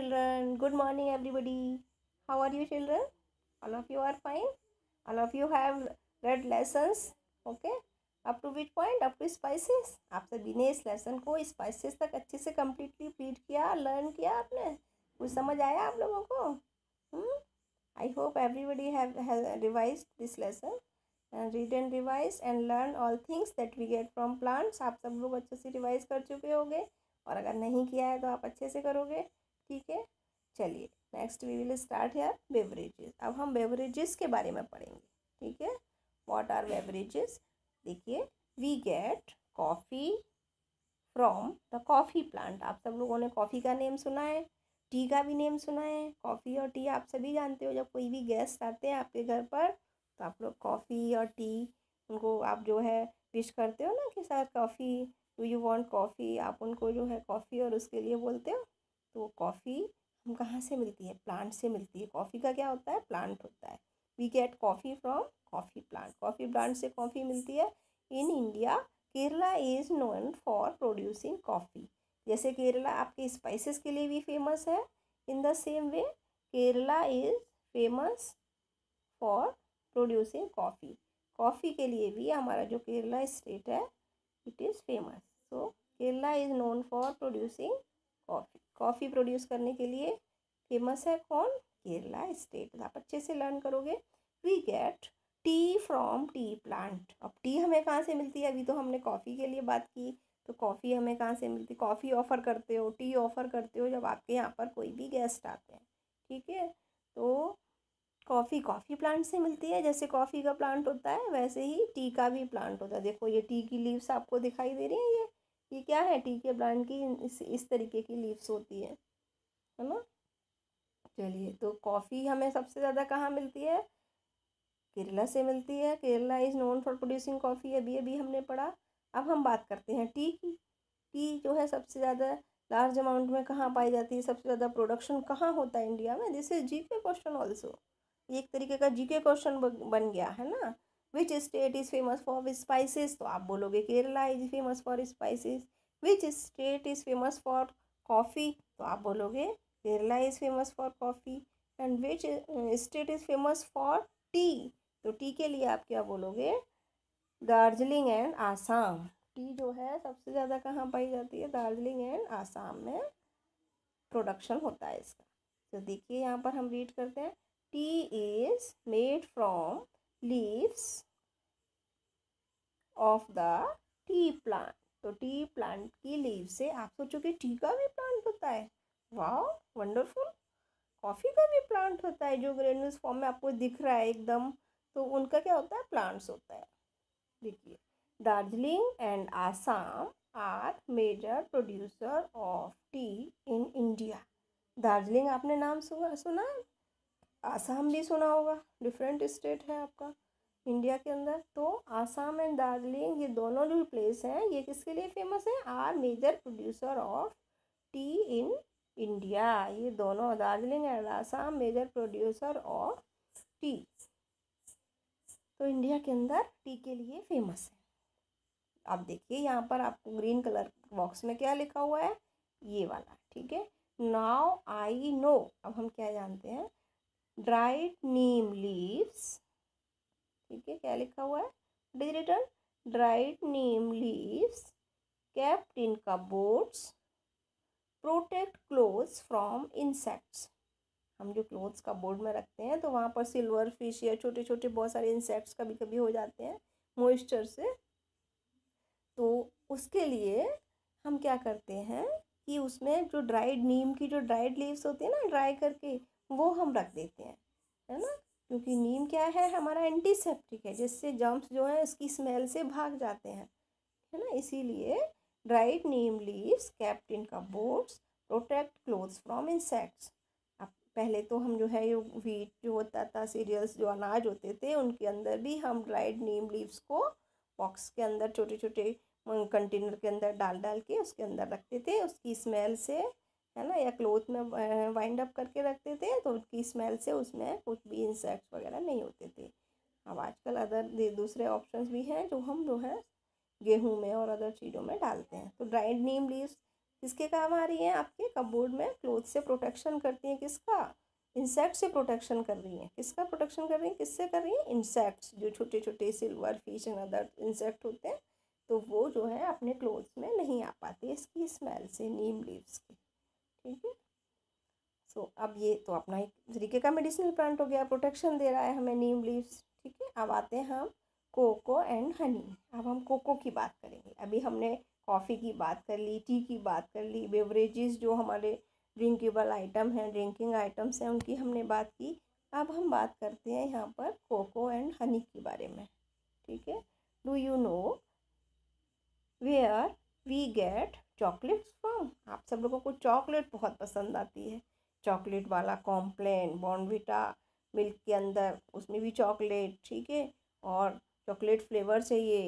children good morning everybody how are you children all of you are fine all of you have read lessons okay up to which point up to spices आप सभी ने इस lesson को spices तक अच्छे से completely read किया learn किया आपने कुछ समझ आया आप लोगों को I hope everybody have revise this lesson and read and revise and learn all things that we get from plants आप सब लोग अच्छे से रिवाइज कर चुके होंगे और अगर नहीं किया है तो आप अच्छे से करोगे ठीक है चलिए next we will start here beverages अब हम बेवरेजेस के बारे में पढ़ेंगे ठीक है व्हाट आर बेवरेजेस देखिए we get coffee from the coffee plant आप सब लोगों ने कॉफ़ी का नेम सुना है टी का भी नेम सुना है कॉफ़ी और टी आप सभी जानते हो जब कोई भी गेस्ट आते हैं आपके घर पर तो आप लोग कॉफ़ी और टी उनको आप जो है विश करते हो ना कि sir coffee do you want coffee आप उनको जो है कॉफ़ी और उसके लिए बोलते हो तो कॉफ़ी हम कहाँ से मिलती है प्लांट से मिलती है कॉफ़ी का क्या होता है प्लांट होता है we get coffee from coffee plant coffee plant से कॉफ़ी मिलती है in India Kerala is known for producing coffee जैसे केरला आपके स्पाइसेस के लिए भी फेमस है in the same way Kerala is famous for producing coffee coffee के लिए भी हमारा जो केरला स्टेट है it is famous so Kerala is known for producing coffee coffee produce करने के लिए फेमस है कौन केरला स्टेट आप अच्छे से लर्न करोगे we get tea from tea plant अब टी हमें कहाँ से मिलती है अभी तो हमने कॉफ़ी के लिए बात की तो कॉफ़ी हमें कहाँ से मिलती कॉफ़ी ऑफ़र करते हो टी ऑफ़र करते हो जब आपके यहाँ पर कोई भी गेस्ट आते हैं ठीक है तो कॉफ़ी कॉफ़ी प्लांट से मिलती है जैसे कॉफ़ी का प्लांट होता है वैसे ही टी का भी प्लांट होता है देखो ये टी की लीव्स आपको दिखाई दे रही है ये ये क्या है टी के ब्रांड की इस इस तरीके की लीव्स होती है है ना चलिए तो कॉफ़ी हमें सबसे ज़्यादा कहाँ मिलती है केरला से मिलती है Kerala is known for producing coffee अभी अभी हमने पढ़ा अब हम बात करते हैं टी की टी जो है सबसे ज़्यादा लार्ज अमाउंट में कहाँ पाई जाती है सबसे ज़्यादा प्रोडक्शन कहाँ होता है इंडिया में दिस इज जी के क्वेश्चन ऑल्सो एक तरीके का जी के क्वेश्चन बन गया है ना which state is famous for spices तो आप बोलोगे Kerala is famous for spices which state is famous for coffee तो आप बोलोगे Kerala is famous for coffee and which state is famous for tea तो टी के लिए आप क्या बोलोगे दार्जिलिंग एंड आसाम टी जो है सबसे ज़्यादा कहाँ पाई जाती है दार्जिलिंग एंड आसाम में प्रोडक्शन होता है इसका तो देखिए यहाँ पर हम रीड करते हैं tea is made from leaves of the tea plant. तो टी प्लांट की लीव से आप सोचो कि टी का भी प्लांट होता है वाह वंडरफुल कॉफ़ी का भी प्लांट होता है जो ग्रेन्यूल्स फॉर्म में आपको दिख रहा है एकदम तो उनका क्या होता है प्लांट्स होता है देखिए Darjeeling and Assam are major producer of tea in India Darjeeling आपने नाम सुना सुना है आसाम भी सुना होगा डिफरेंट स्टेट है आपका इंडिया के अंदर तो आसाम एंड दार्जिलिंग ये दोनों जो प्लेस हैं ये किसके लिए फेमस है are major producer of tea in India ये दोनों Darjeeling and Assam major producer of tea तो इंडिया के अंदर टी के लिए फेमस है आप देखिए यहाँ पर आपको ग्रीन कलर बॉक्स में क्या लिखा हुआ है ये वाला ठीक है नाव आई नो अब हम क्या जानते हैं ड्राइड नीम लीव्स ठीक है क्या लिखा हुआ है digital dried neem leaves kept का boards protect clothes from insects हम जो क्लोथ्स कबोर्ड में रखते हैं तो वहाँ पर सिल्वर फिश या छोटे छोटे बहुत सारे इंसेक्ट्स कभी कभी हो जाते हैं मॉइस्चर से तो उसके लिए हम क्या करते हैं कि उसमें जो ड्राइड नीम की जो ड्राइड लीव्स होती है ना ड्राई करके वो हम रख देते हैं है ना क्योंकि नीम क्या है हमारा एंटीसेप्टिक है जिससे जम्प्स जो है उसकी स्मेल से भाग जाते हैं है ना इसीलिए dried neem leaves kept in boards protect clothes from insects अब पहले तो हम जो है ये व्हीट जो होता था सीरियल्स जो अनाज होते थे उनके अंदर भी हम ड्राइड नीम लीव्स को बॉक्स के अंदर छोटे छोटे कंटेनर के अंदर डाल डाल के उसके अंदर रखते थे उसकी स्मेल से है ना या क्लोथ में वाइंड अप करके रखते थे तो उसकी स्मेल से उसमें कुछ भी इंसेक्ट्स वगैरह नहीं होते थे अब आजकल अदर दूसरे ऑप्शंस भी हैं जो हम जो है गेहूं में और अदर चीज़ों में डालते हैं तो ड्राइड नीम लीव्स किसके काम आ रही हैं आपके कपबोर्ड में क्लोथ से प्रोटेक्शन करती हैं किसका इंसेक्ट से प्रोटेक्शन कर रही हैं किसका प्रोटेक्शन कर रही हैं किससे कर रही हैं इंसेक्ट्स जो छोटे छोटे silver fish and other insect होते हैं तो वो जो है अपने क्लोथ्स में नहीं आ पाते इसकी स्मेल से नीम लीव्स की ठीक है सो अब ये तो अपना एक तरीके का मेडिसिनल प्लांट हो गया प्रोटेक्शन दे रहा है हमें नीम लीव्स ठीक है अब आते हैं हम कोको एंड हनी अब हम कोको की बात करेंगे अभी हमने कॉफ़ी की बात कर ली टी की बात कर ली बेवरेजेस जो हमारे ड्रिंकेबल आइटम हैं ड्रिंकिंग आइटम्स हैं उनकी हमने बात की अब हम बात करते हैं यहाँ पर कोको एंड हनी के बारे में ठीक है do you know where we get chocolates from आप सब लोगों को चॉकलेट बहुत पसंद आती है चॉकलेट वाला कॉम्प्लेन बॉर्नविटा मिल्क के अंदर उसमें भी चॉकलेट ठीक है और चॉकलेट फ्लेवर चाहिए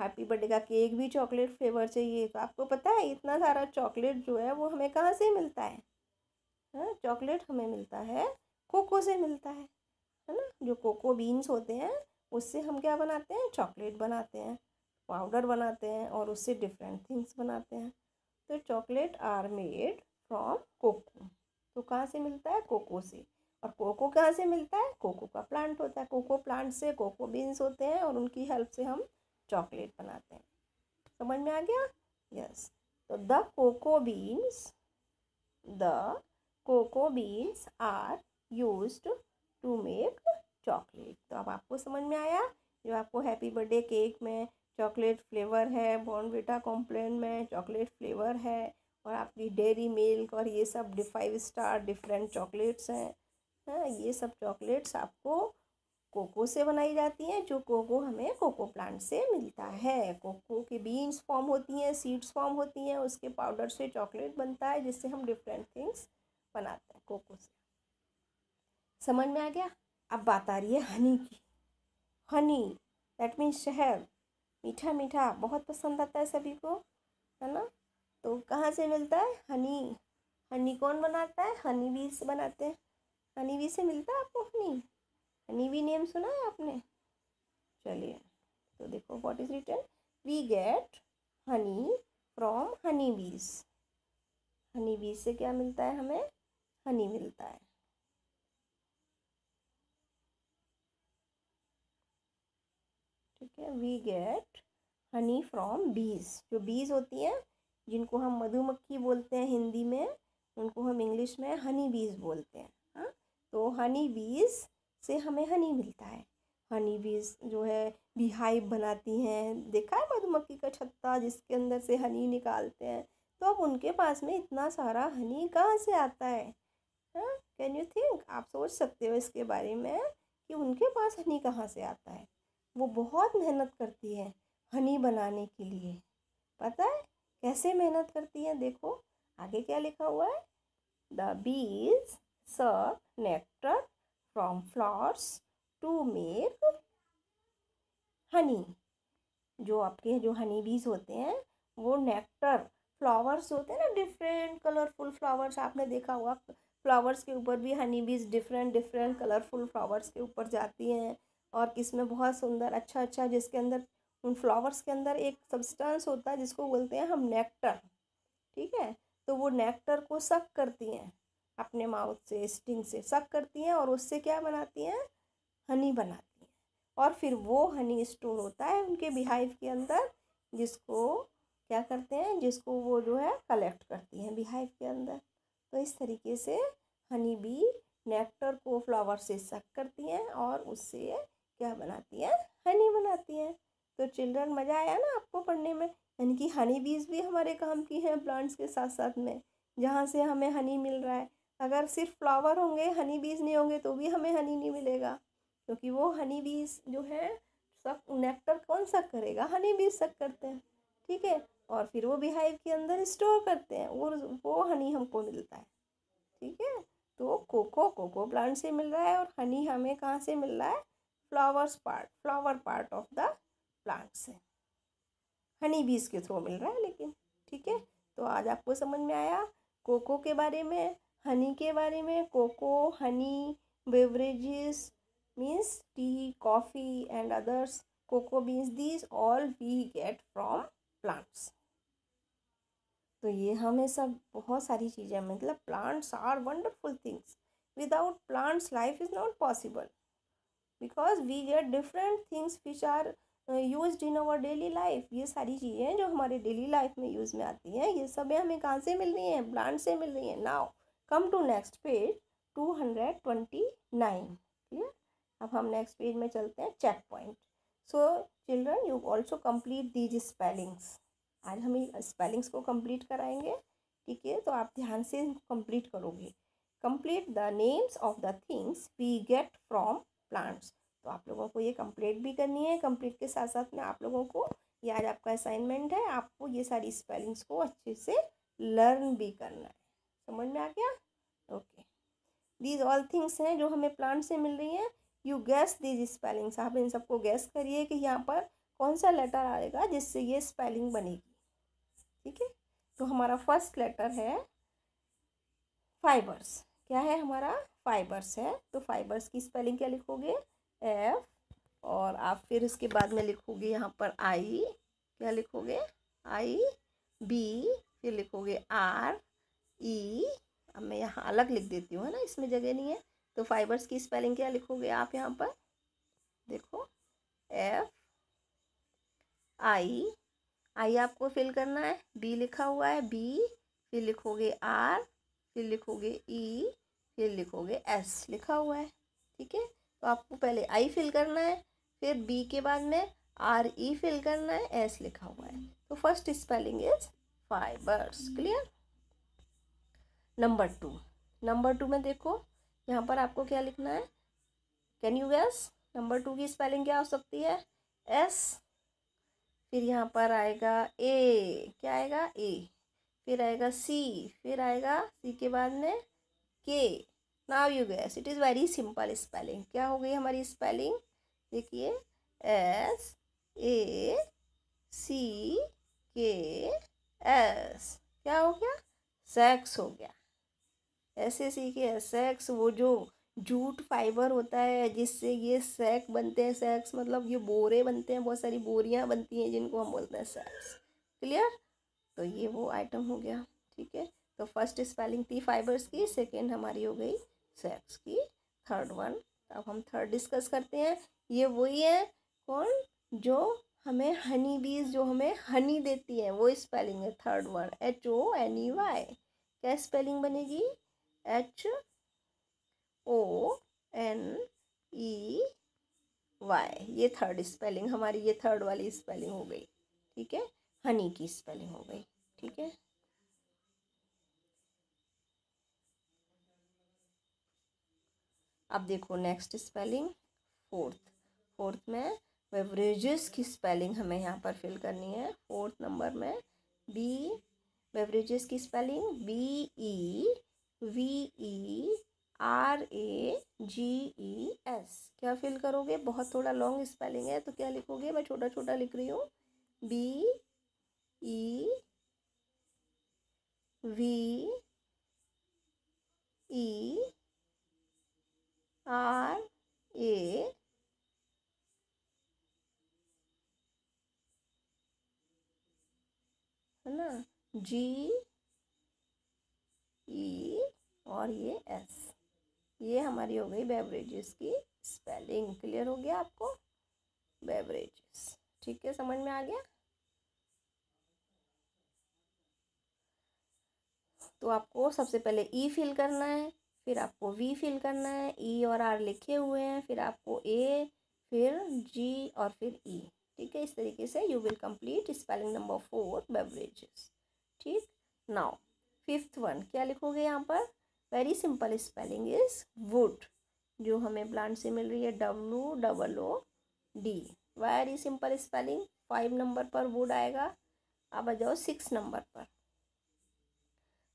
हैप्पी बर्थडे का केक भी चॉकलेट फ्लेवर चाहिए तो आपको पता है इतना सारा चॉकलेट जो है वो हमें कहाँ से मिलता है हाँ चॉकलेट हमें मिलता है कोको से मिलता है है ना जो कोको बीन्स होते हैं उससे हम क्या बनाते हैं चॉकलेट बनाते हैं पाउडर बनाते हैं और उससे डिफरेंट थिंग्स बनाते हैं तो chocolate are made from cocoa तो कहाँ से मिलता है कोको से और कोको कहाँ से मिलता है कोको का प्लांट होता है कोको प्लांट से कोको बीन्स होते हैं और उनकी हेल्प से हम चॉकलेट बनाते हैं समझ में आ गया यस तो the cocoa beans the cocoa beans are use to make chocolate तो अब आपको समझ में आया जो आपको हैप्पी बर्थडे केक में चॉकलेट फ्लेवर है बॉर्नविटा कॉम्प्लेन में चॉकलेट फ्लेवर है और आपकी डेयरी मिल्क और ये सब फाइव स्टार डिफरेंट चॉकलेट्स हैं हाँ ये सब चॉकलेट्स आपको कोको से बनाई जाती हैं जो कोको हमें कोको प्लांट से मिलता है कोको के बीन्स फॉर्म होती हैं सीड्स फॉर्म होती हैं उसके पाउडर से चॉकलेट बनता है जिससे हम डिफरेंट थिंग्स बनाते हैं कोको से समझ में आ गया अब बात आ रही है हनी की हनी दैट मीन्स शहद मीठा मीठा बहुत पसंद आता है सभी को है ना तो कहाँ से मिलता है हनी हनी कौन बनाता है हनी बी से बनाते हैं हनी बी से मिलता है आपको हनी हनी बी नेम सुना है आपने चलिए तो देखो what is return we get honey from honey bees honey बीज से क्या मिलता है हमें हनी मिलता है ठीक है वी गेट हनी फ्रॉम बीज जो बीज होती हैं जिनको हम मधुमक्खी बोलते हैं हिंदी में उनको हम इंग्लिश में हनी बीज बोलते हैं हाँ तो हनी बीज से हमें हनी मिलता है हनी बीज जो है बिहाइव बनाती हैं देखा है मधुमक्खी का छत्ता जिसके अंदर से हनी निकालते हैं तो अब उनके पास में इतना सारा हनी कहाँ से आता है कैन यू थिंक आप सोच सकते हो इसके बारे में कि उनके पास हनी कहाँ से आता है वो बहुत मेहनत करती है हनी बनाने के लिए पता है कैसे मेहनत करती है देखो आगे क्या लिखा हुआ है the bees serve nectar from flowers to make honey जो आपके जो हनी बीज होते हैं वो नेक्टर फ्लावर्स होते हैं ना डिफरेंट कलरफुल फ्लावर्स आपने देखा होगा फ्लावर्स के ऊपर भी हनी बीज डिफरेंट डिफरेंट कलरफुल फ्लावर्स के ऊपर जाती हैं और इसमें बहुत सुंदर अच्छा अच्छा जिसके अंदर उन फ्लावर्स के अंदर एक सब्सटेंस होता है जिसको बोलते हैं हम नेक्टर ठीक है तो वो नेक्टर को सक करती हैं अपने माउथ से स्टिंग से सक करती हैं और उससे क्या बनाती हैं हनी बनाती हैं और फिर वो हनी स्टोर होता है उनके बिहाइव के अंदर जिसको क्या करते हैं जिसको वो जो है कलेक्ट करती हैं बिहाइव के अंदर तो इस तरीके से हनी बी नेक्टर को फ्लावर से सक करती हैं और उससे क्या बनाती है हनी बनाती है तो चिल्ड्रन मज़ा आया ना आपको पढ़ने में यानी कि हनी बीज भी हमारे काम की हैं प्लांट्स के साथ साथ में जहाँ से हमें हनी मिल रहा है अगर सिर्फ फ्लावर होंगे हनी बीज नहीं होंगे तो भी हमें हनी नहीं मिलेगा क्योंकि तो वो हनी बीज जो है सब नेक्टर कौन सा करेगा हनी बीज सक करते हैं ठीक है और फिर वो बिहाइव के अंदर स्टोर करते हैं और वो हनी हमको मिलता है ठीक है तो कोको कोको प्लांट से मिल रहा है और हनी हमें कहाँ से मिल रहा है flowers part flower part of the plants है हनी बीज के थ्रू मिल रहा है लेकिन ठीक है तो आज आपको समझ में आया कोको के बारे में हनी के बारे में cocoa honey beverages means tea coffee and others cocoa beans these all we get from plants तो ये हमें सब बहुत सारी चीज़ें मतलब plants are wonderful things without plants life is not possible because we get different things which are use in our daily life ये सारी चीज़ें हैं जो हमारे डेली लाइफ में यूज़ में आती हैं ये सब हमें कहाँ से मिल रही हैं प्लांट से मिल रही हैं now come to next page two hundred twenty nine clear अब हम नेक्स्ट पेज में चलते हैं check point so children you also complete these spellings आज हम स्पेलिंग्स को कम्प्लीट कराएंगे ठीक है तो आप ध्यान से कम्प्लीट करोगे complete the names of the things we get from plants तो आप लोगों को ये कंप्लीट भी करनी है कंप्लीट के साथ साथ में आप लोगों को ये आज आपका असाइनमेंट है आपको ये सारी स्पेलिंग्स को अच्छे से लर्न भी करना है समझ में आ गया ओके दीज ऑल थिंग्स हैं जो हमें प्लांट से मिल रही हैं यू गैस दीज स्पेलिंग्स आप इन सबको गैस करिए कि यहाँ पर कौन सा लेटर आएगा जिससे ये स्पेलिंग बनेगी ठीक है तो हमारा फर्स्ट लेटर है फाइबर्स क्या है हमारा फाइबर्स है तो फाइबर्स की स्पेलिंग क्या लिखोगे एफ और आप फिर इसके बाद में लिखोगे यहाँ पर आई क्या लिखोगे आई बी फिर लिखोगे आर ई e, अब मैं यहाँ अलग लिख देती हूँ है ना इसमें जगह नहीं है तो फाइबर्स की स्पेलिंग क्या लिखोगे आप यहाँ पर देखो एफ आई आई आपको फिल करना है बी लिखा हुआ है बी फिर लिखोगे आर फिर लिखोगे ई e, फिर लिखोगे एस लिखा हुआ है ठीक है तो आपको पहले आई फिल करना है फिर बी के बाद में आर ई फिल करना है एस लिखा हुआ है तो first spelling is fibres clear number two number two में देखो यहाँ पर आपको क्या लिखना है can you guess number two की स्पेलिंग क्या हो सकती है एस फिर यहाँ पर आएगा ए क्या आएगा ए फिर आएगा सी फिर आएगा सी के बाद में के now you guess it is very simple spelling क्या हो गई हमारी स्पेलिंग देखिए एस ए सी के एस क्या हो गया सेक्स हो गया एस ए सी के सेक्स वो जो जूट फाइबर होता है जिससे ये सेक बनते हैं सेक्स मतलब ये बोरे बनते हैं बहुत सारी बोरियां बनती हैं जिनको हम बोलते हैं सेक्स क्लियर तो ये वो आइटम हो गया ठीक है तो फर्स्ट स्पेलिंग थी फाइबर्स की सेकेंड हमारी हो गई सेक्स की थर्ड वन अब हम थर्ड डिस्कस करते हैं ये वही है कौन जो हमें हनी बीज जो हमें हनी देती है वो स्पेलिंग है third one H O N E Y क्या स्पेलिंग बनेगी H O N E Y ये थर्ड स्पेलिंग हमारी ये थर्ड वाली स्पेलिंग हो गई ठीक है हनी की स्पेलिंग हो गई ठीक है अब देखो नेक्स्ट स्पेलिंग फोर्थ फोर्थ में बेवरेजेस की स्पेलिंग हमें यहाँ पर फिल करनी है फोर्थ नंबर में बी बेवरेजेस की spelling B E V E R A G E S क्या फिल करोगे बहुत थोड़ा लॉन्ग स्पेलिंग है तो क्या लिखोगे मैं छोटा छोटा लिख रही हूँ B E V E R A है ना जी ई e और ये एस ये हमारी हो गई बेवरेजेस की स्पेलिंग क्लियर हो गया आपको बेवरेजेस ठीक है समझ में आ गया तो आपको सबसे पहले ई e फिल करना है फिर आपको वी फिल करना है ई e और आर लिखे हुए हैं फिर आपको ए फिर जी और फिर ई e, ठीक है इस तरीके से you will complete spelling number four beverages ठीक नाउ फिफ्थ वन क्या लिखोगे यहाँ पर very simple spelling is wood जो हमें प्लांट से मिल रही है W double O D very simple spelling five number पर वुड आएगा अब आ जाओ सिक्स नंबर पर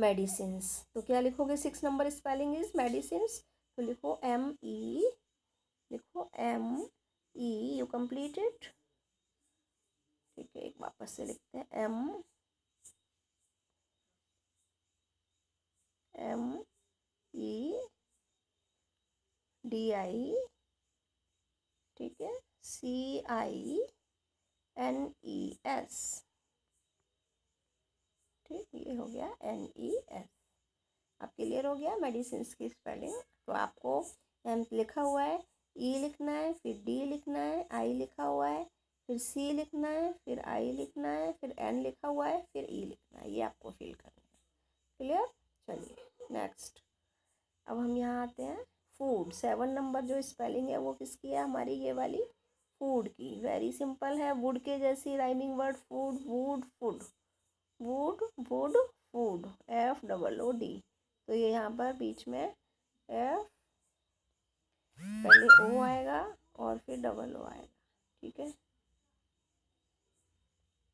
मेडिसिन तो क्या लिखोगे six number spelling is medicine तो लिखो एम ई लिखो एम ई यू कंप्लीट ठीक है एक वापस से लिखते हैं M M E D I ठीक है सी आई एन ई एस ठीक ये हो गया एन ई एस अब क्लियर हो गया मेडिसिन की स्पेलिंग तो आपको एम लिखा हुआ है ई e लिखना है फिर डी लिखना है आई लिखा हुआ है फिर सी लिखना है फिर आई लिखना है फिर एन लिखा हुआ है फिर ई e लिखना है ये आपको फिल करना है क्लियर चलिए नेक्स्ट अब हम यहाँ आते हैं फूड सेवन नंबर जो स्पेलिंग है वो किसकी है हमारी ये वाली फूड की वेरी सिंपल है वुड के जैसी rhyming word food wood food wood wood food F double O D तो ये यहाँ पर बीच में एफ पहले ओ आएगा और फिर डबल ओ आएगा ठीक है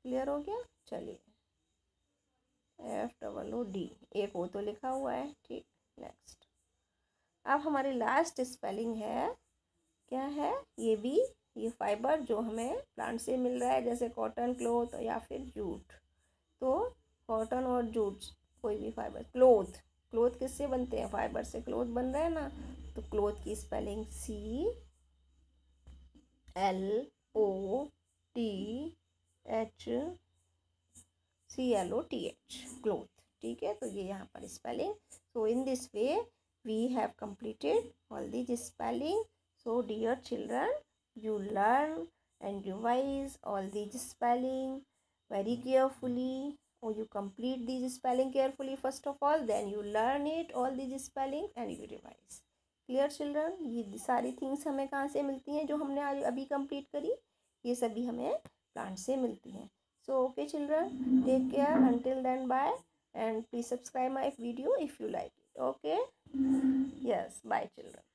क्लियर हो गया चलिए एफ डबल ओ डी एक ओ तो लिखा हुआ है ठीक नेक्स्ट अब हमारी लास्ट स्पेलिंग है क्या है ये भी ये फाइबर जो हमें प्लांट से मिल रहा है जैसे कॉटन क्लोथ या फिर जूट तो कॉटन और जूट्स कोई भी फाइबर क्लोथ क्लोथ किससे बनते हैं फाइबर से क्लोथ बन रहे हैं ना तो क्लोथ की spelling C L O T H C L O T H cloth ठीक है तो ये यहाँ पर spelling so in this way we have completed all these spelling so dear children you learn and revise all these spelling very carefully or you complete these spelling carefully first of all then you learn it all these spelling and you revise clear children ये सारी things हमें कहाँ से मिलती हैं जो हमने आज अभी कंप्लीट करी ये सभी हमें प्लांट से मिलती हैं so okay children take care until then bye and please subscribe my video if you like it okay yes bye children